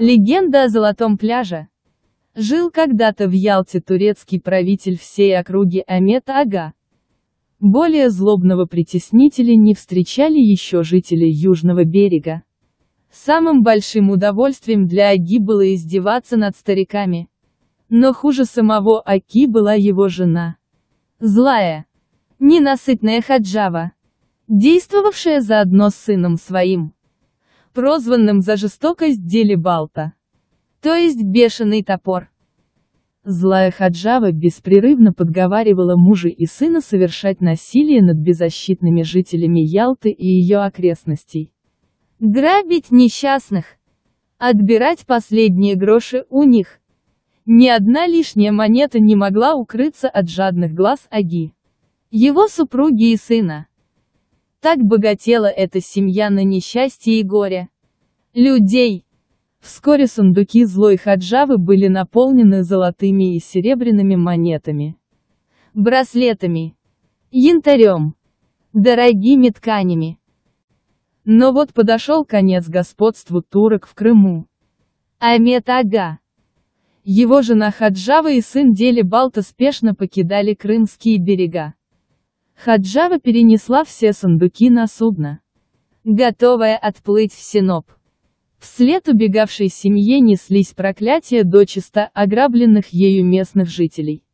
Легенда о Золотом пляже. Жил когда-то в Ялте турецкий правитель всей округи Амет Ага. Более злобного притеснителя не встречали еще жители Южного берега. Самым большим удовольствием для Аги было издеваться над стариками. Но хуже самого Аки была его жена. Злая. Ненасытная Хаджава. Действовавшая заодно с сыном своим прозванным за жестокость Дели Балта, то есть бешеный топор. Злая Хаджава беспрерывно подговаривала мужа и сына совершать насилие над беззащитными жителями Ялты и ее окрестностей. Грабить несчастных. Отбирать последние гроши у них. Ни одна лишняя монета не могла укрыться от жадных глаз Аги. Его супруги и сына. Так богатела эта семья на несчастье и горе людей. Вскоре сундуки злой хаджавы были наполнены золотыми и серебряными монетами, браслетами, янтарем, дорогими тканями. Но вот подошел конец господству турок в Крыму. Амет Ага. Его жена Хаджава и сын Дели Балта спешно покидали крымские берега. Хаджава перенесла все сундуки на судно, готовая отплыть в Синоп. Вслед убегавшей семье неслись проклятия дочисто ограбленных ею местных жителей.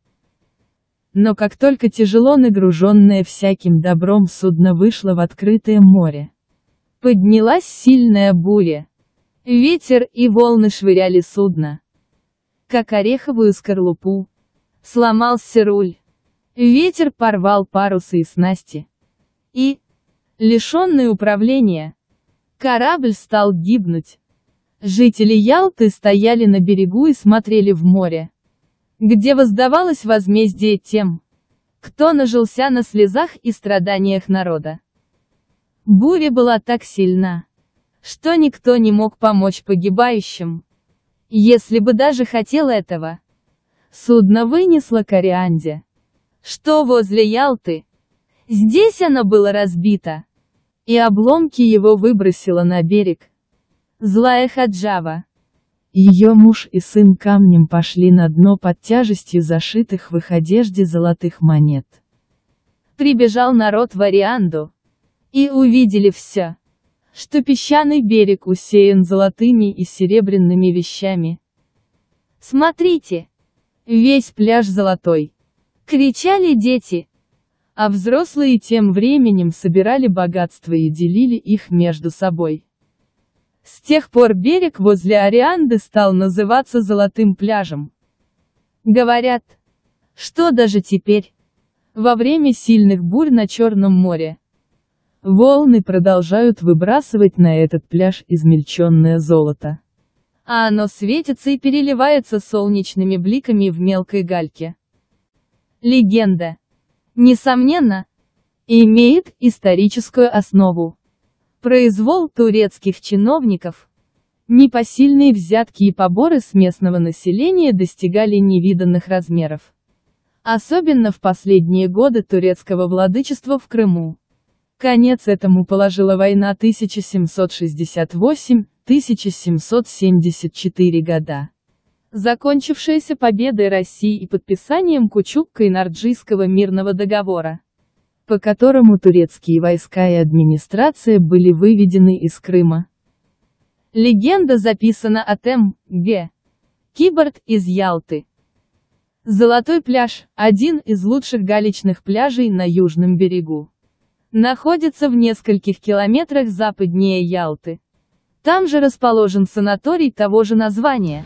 Но как только тяжело нагруженное всяким добром судно вышло в открытое море, поднялась сильная буря. Ветер и волны швыряли судно, как ореховую скорлупу. Сломался руль. Ветер порвал парусы и снасти. И, лишенный управления, Корабль стал гибнуть. Жители Ялты стояли на берегу и смотрели в море, где воздавалось возмездие тем, кто нажился на слезах и страданиях народа. Буря была так сильна, что никто не мог помочь погибающим. Если бы даже хотел этого, судно вынесло Корианде, что возле Ялты. Здесь оно было разбито и обломки его выбросила на берег. Злая Хаджава. Ее муж и сын камнем пошли на дно под тяжестью зашитых в их одежде золотых монет. Прибежал народ в Арианду. И увидели все. Что песчаный берег усеян золотыми и серебряными вещами. Смотрите! Весь пляж золотой. Кричали дети. А взрослые тем временем собирали богатство и делили их между собой. С тех пор берег возле Арианды стал называться Золотым пляжем. Говорят, что даже теперь, во время сильных бурь на Черном море, волны продолжают выбрасывать на этот пляж измельченное золото. А оно светится и переливается солнечными бликами в мелкой гальке. Легенда несомненно, имеет историческую основу. Произвол турецких чиновников, непосильные взятки и поборы с местного населения достигали невиданных размеров. Особенно в последние годы турецкого владычества в Крыму. Конец этому положила война 1768-1774 года закончившаяся победой России и подписанием Кучукка и кайнарджийского мирного договора, по которому турецкие войска и администрация были выведены из Крыма. Легенда записана от М. Г. Киборг из Ялты. Золотой пляж – один из лучших галечных пляжей на южном берегу. Находится в нескольких километрах западнее Ялты. Там же расположен санаторий того же названия.